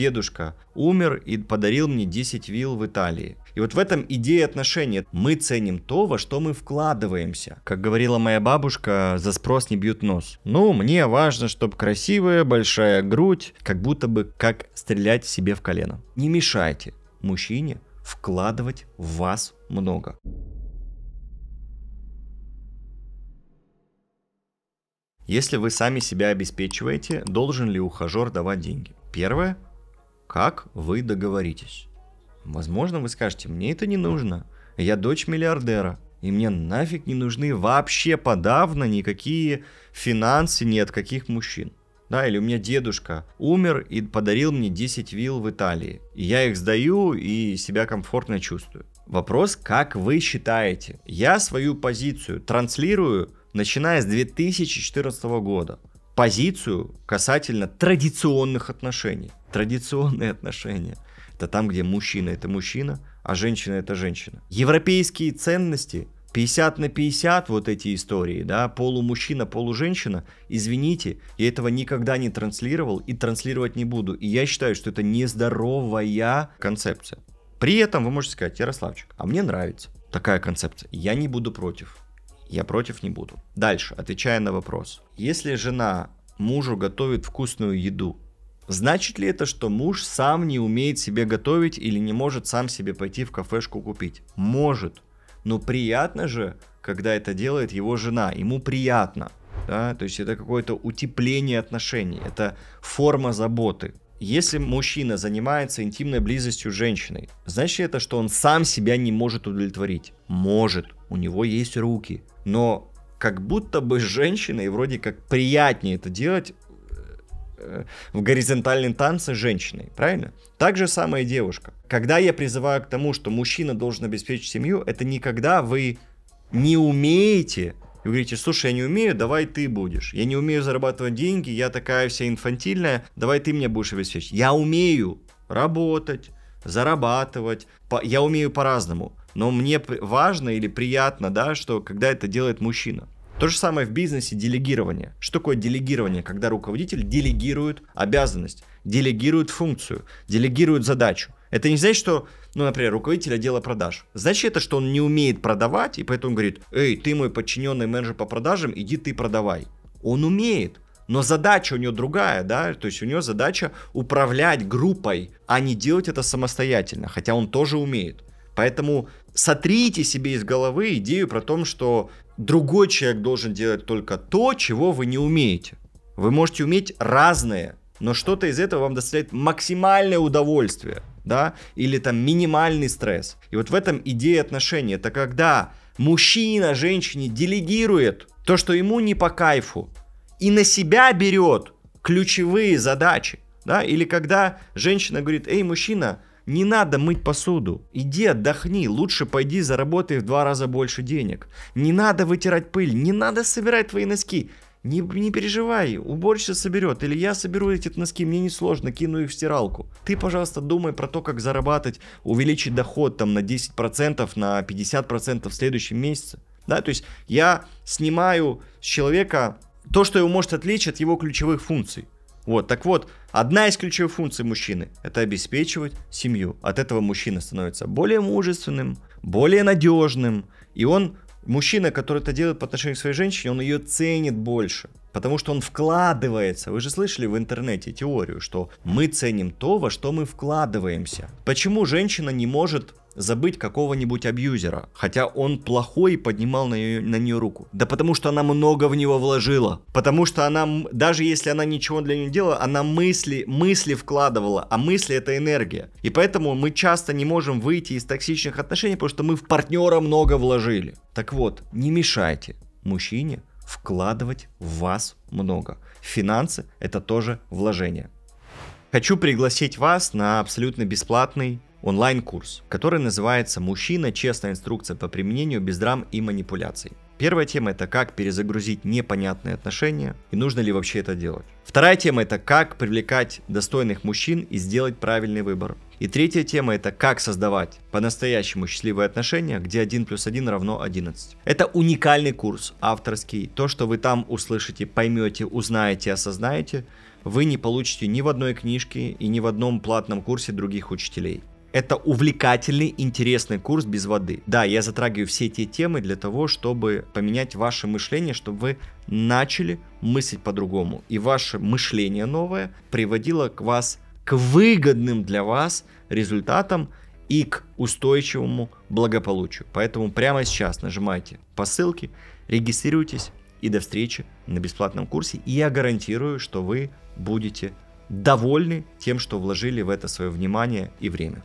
дедушка умер и подарил мне 10 вилл в Италии. И вот в этом идея отношения Мы ценим то, во что мы вкладываемся. Как говорила моя бабушка, за спрос не бьют нос. Ну, мне важно, чтобы красивая большая грудь, как будто бы как стрелять себе в колено. Не мешайте мужчине вкладывать в вас много. Если вы сами себя обеспечиваете, должен ли ухажер давать деньги? Первое как вы договоритесь. Возможно, вы скажете, мне это не нужно. Я дочь миллиардера, и мне нафиг не нужны вообще подавно никакие финансы ни от каких мужчин. Да, или у меня дедушка умер и подарил мне 10 вил в Италии. И я их сдаю и себя комфортно чувствую. Вопрос, как вы считаете? Я свою позицию транслирую, начиная с 2014 года позицию касательно традиционных отношений. Традиционные отношения. Это там, где мужчина это мужчина, а женщина это женщина. Европейские ценности 50 на 50 вот эти истории, да, полумужчина, полуженщина, извините, я этого никогда не транслировал и транслировать не буду. И я считаю, что это нездоровая концепция. При этом вы можете сказать, Ярославчик, а мне нравится такая концепция, я не буду против я против не буду. Дальше, отвечая на вопрос. Если жена мужу готовит вкусную еду, значит ли это, что муж сам не умеет себе готовить или не может сам себе пойти в кафешку купить? Может. Но приятно же, когда это делает его жена. Ему приятно. Да? То есть это какое-то утепление отношений, это форма заботы. Если мужчина занимается интимной близостью с женщиной, значит это, что он сам себя не может удовлетворить? Может, у него есть руки, но как будто бы с женщиной вроде как приятнее это делать э, э, в горизонтальном танце с женщиной, правильно? Так же самое девушка. Когда я призываю к тому, что мужчина должен обеспечить семью, это никогда вы не умеете и вы говорите, слушай, я не умею, давай ты будешь. Я не умею зарабатывать деньги, я такая вся инфантильная, давай ты мне будешь обеспечить. Я умею работать, зарабатывать, я умею по-разному. Но мне важно или приятно, да, что когда это делает мужчина. То же самое в бизнесе делегирование. Что такое делегирование? Когда руководитель делегирует обязанность, делегирует функцию, делегирует задачу. Это не значит, что, ну, например, руководитель отдела продаж. Значит это, что он не умеет продавать, и поэтому говорит, эй, ты мой подчиненный менеджер по продажам, иди ты продавай. Он умеет, но задача у него другая, да, то есть у него задача управлять группой, а не делать это самостоятельно, хотя он тоже умеет. Поэтому сотрите себе из головы идею про то, что другой человек должен делать только то, чего вы не умеете. Вы можете уметь разное, но что-то из этого вам доставляет максимальное удовольствие да, или там минимальный стресс. И вот в этом идея отношений. Это когда мужчина женщине делегирует то, что ему не по кайфу, и на себя берет ключевые задачи, да, или когда женщина говорит, эй, мужчина, не надо мыть посуду. Иди отдохни, лучше пойди заработай в два раза больше денег. Не надо вытирать пыль, не надо собирать твои носки. Не, не переживай, уборщица соберет, или я соберу эти носки, мне несложно, кину их в стиралку. Ты, пожалуйста, думай про то, как зарабатывать, увеличить доход там на 10%, на 50% в следующем месяце. Да, то есть я снимаю с человека то, что его может отличить от его ключевых функций. Вот, так вот, одна из ключевых функций мужчины – это обеспечивать семью. От этого мужчина становится более мужественным, более надежным, и он Мужчина, который это делает по отношению к своей женщине, он ее ценит больше, потому что он вкладывается. Вы же слышали в интернете теорию, что мы ценим то, во что мы вкладываемся. Почему женщина не может забыть какого-нибудь абьюзера, хотя он плохой и поднимал на, ее, на нее руку. Да потому что она много в него вложила. Потому что она, даже если она ничего для нее делала, она мысли, мысли вкладывала, а мысли это энергия. И поэтому мы часто не можем выйти из токсичных отношений, потому что мы в партнера много вложили. Так вот, не мешайте мужчине вкладывать в вас много. Финансы это тоже вложение. Хочу пригласить вас на абсолютно бесплатный онлайн-курс, который называется «Мужчина. Честная инструкция по применению без драм и манипуляций». Первая тема это как перезагрузить непонятные отношения и нужно ли вообще это делать. Вторая тема это как привлекать достойных мужчин и сделать правильный выбор. И третья тема это как создавать по-настоящему счастливые отношения, где 1 плюс 1 равно 11. Это уникальный курс, авторский. То, что вы там услышите, поймете, узнаете, осознаете, вы не получите ни в одной книжке и ни в одном платном курсе других учителей. Это увлекательный, интересный курс без воды. Да, я затрагиваю все эти темы для того, чтобы поменять ваше мышление, чтобы вы начали мыслить по-другому. И ваше мышление новое приводило к вас к выгодным для вас результатам и к устойчивому благополучию. Поэтому прямо сейчас нажимайте по ссылке, регистрируйтесь и до встречи на бесплатном курсе. И я гарантирую, что вы будете довольны тем, что вложили в это свое внимание и время.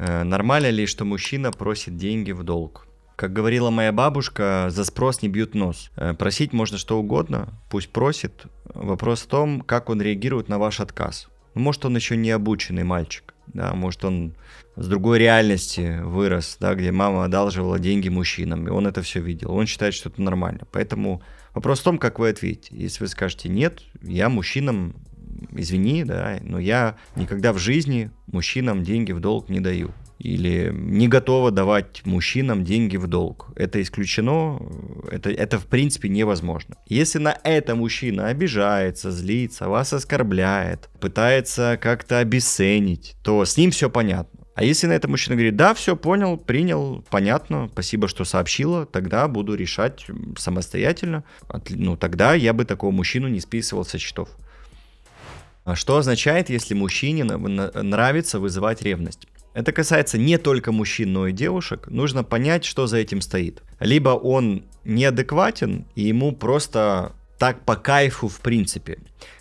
Э, нормально ли, что мужчина просит деньги в долг? Как говорила моя бабушка, за спрос не бьют нос. Э, просить можно что угодно, пусть просит. Вопрос в том, как он реагирует на ваш отказ. Ну, может, он еще не обученный мальчик, да, может, он с другой реальности вырос, да, где мама одалживала деньги мужчинам, и он это все видел. Он считает, что это нормально. Поэтому вопрос в том, как вы ответите. Если вы скажете, нет, я мужчинам, извини, да, но я никогда в жизни мужчинам деньги в долг не даю. Или не готова давать мужчинам деньги в долг. Это исключено, это, это в принципе невозможно. Если на это мужчина обижается, злится, вас оскорбляет, пытается как-то обесценить, то с ним все понятно. А если на это мужчина говорит, да, все, понял, принял, понятно, спасибо, что сообщила, тогда буду решать самостоятельно, ну, тогда я бы такого мужчину не списывал со счетов. А что означает, если мужчине нравится вызывать ревность? Это касается не только мужчин, но и девушек. Нужно понять, что за этим стоит. Либо он неадекватен, и ему просто так по кайфу в принципе.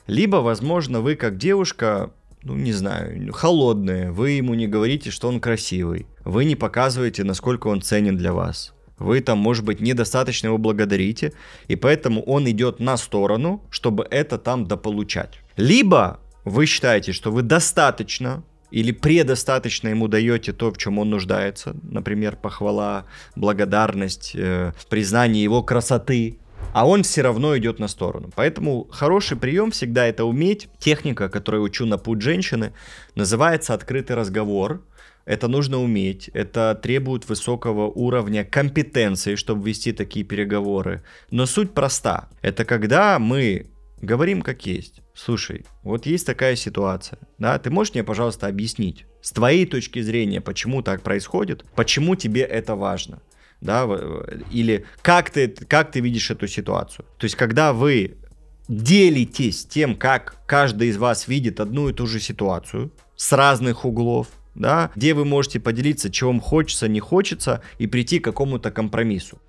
Либо, возможно, вы как девушка, ну не знаю, холодная, вы ему не говорите, что он красивый. Вы не показываете, насколько он ценен для вас вы там, может быть, недостаточно его благодарите, и поэтому он идет на сторону, чтобы это там дополучать. Либо вы считаете, что вы достаточно или предостаточно ему даете то, в чем он нуждается, например, похвала, благодарность, э, признание его красоты, а он все равно идет на сторону. Поэтому хороший прием всегда это уметь. Техника, которую учу на путь женщины, называется открытый разговор. Это нужно уметь, это требует высокого уровня компетенции, чтобы вести такие переговоры. Но суть проста. Это когда мы говорим как есть. Слушай, вот есть такая ситуация, да, ты можешь мне, пожалуйста, объяснить с твоей точки зрения, почему так происходит, почему тебе это важно? да, или как ты, как ты видишь эту ситуацию. То есть, когда вы делитесь тем, как каждый из вас видит одну и ту же ситуацию с разных углов, да, где вы можете поделиться, чем хочется, не хочется, и прийти к какому-то компромиссу.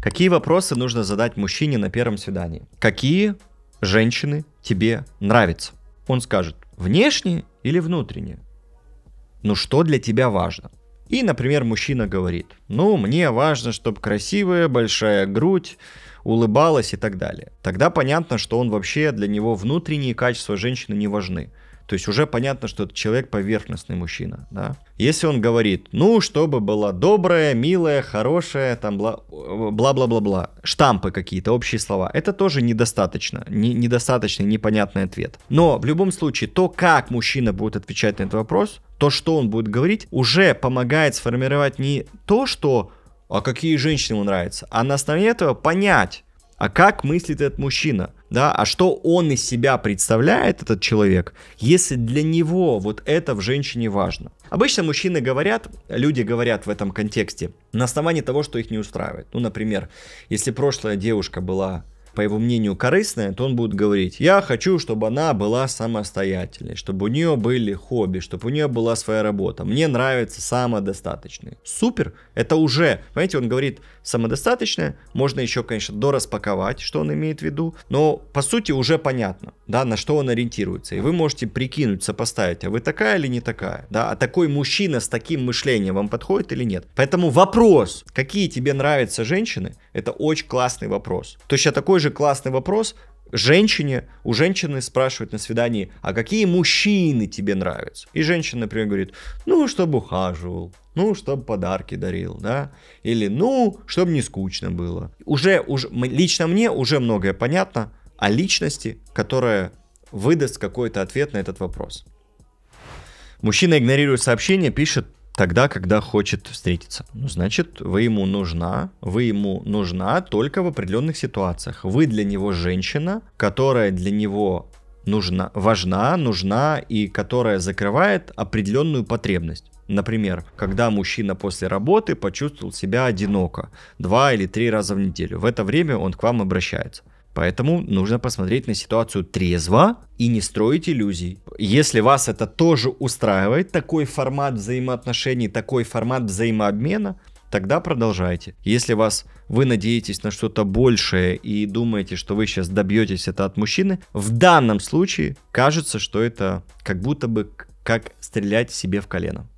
Какие вопросы нужно задать мужчине на первом свидании? Какие женщины тебе нравятся? Он скажет, внешние или внутренние. Ну что для тебя важно? И, например, мужчина говорит, ну, мне важно, чтобы красивая, большая грудь, улыбалась и так далее. Тогда понятно, что он вообще для него внутренние качества женщины не важны. То есть уже понятно, что это человек поверхностный мужчина, да. Если он говорит, ну, чтобы была добрая, милая, хорошая, там бла-бла-бла-бла, штампы какие-то, общие слова, это тоже недостаточно, не, недостаточный, непонятный ответ. Но в любом случае, то, как мужчина будет отвечать на этот вопрос, то, что он будет говорить, уже помогает сформировать не то, что а какие женщины ему нравятся, а на основе этого понять, а как мыслит этот мужчина, да, а что он из себя представляет, этот человек, если для него вот это в женщине важно. Обычно мужчины говорят, люди говорят в этом контексте на основании того, что их не устраивает. Ну, например, если прошлая девушка была по его мнению, корыстная, то он будет говорить, я хочу, чтобы она была самостоятельной, чтобы у нее были хобби, чтобы у нее была своя работа. Мне нравится самодостаточный. Супер, это уже, понимаете, он говорит самодостаточная, можно еще, конечно, дораспаковать, что он имеет в виду, но по сути уже понятно, да, на что он ориентируется. И вы можете прикинуть, сопоставить, а вы такая или не такая, да, а такой мужчина с таким мышлением вам подходит или нет. Поэтому вопрос, какие тебе нравятся женщины, это очень классный вопрос. Точно такой же же классный вопрос женщине, у женщины спрашивают на свидании, а какие мужчины тебе нравятся? И женщина, например, говорит, ну, чтобы ухаживал, ну, чтобы подарки дарил, да, или ну, чтобы не скучно было. Уже, уже лично мне уже многое понятно о личности, которая выдаст какой-то ответ на этот вопрос. Мужчина, игнорирует сообщение, пишет тогда, когда хочет встретиться. Ну, значит, вы ему нужна, вы ему нужна только в определенных ситуациях. Вы для него женщина, которая для него нужна, важна, нужна и которая закрывает определенную потребность. Например, когда мужчина после работы почувствовал себя одиноко два или три раза в неделю, в это время он к вам обращается. Поэтому нужно посмотреть на ситуацию трезво и не строить иллюзий. Если вас это тоже устраивает, такой формат взаимоотношений, такой формат взаимообмена, тогда продолжайте. Если вас вы надеетесь на что-то большее и думаете, что вы сейчас добьетесь это от мужчины, в данном случае кажется, что это как будто бы как стрелять себе в колено.